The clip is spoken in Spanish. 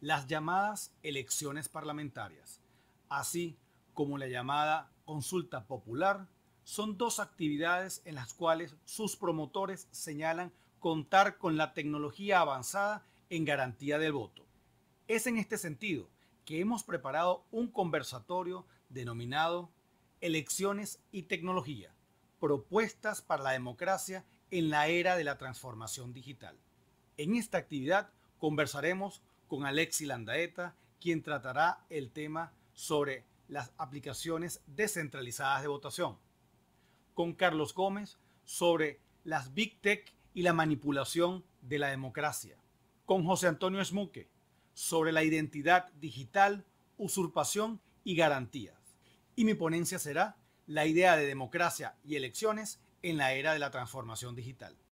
las llamadas elecciones parlamentarias, así como la llamada consulta popular, son dos actividades en las cuales sus promotores señalan contar con la tecnología avanzada en garantía del voto. Es en este sentido que hemos preparado un conversatorio denominado Elecciones y Tecnología, propuestas para la democracia en la era de la transformación digital. En esta actividad conversaremos con Alexi Landaeta, quien tratará el tema sobre las aplicaciones descentralizadas de votación. Con Carlos Gómez sobre las Big Tech y la manipulación de la democracia. Con José Antonio Esmuque sobre la identidad digital, usurpación y garantías. Y mi ponencia será la idea de democracia y elecciones en la era de la transformación digital.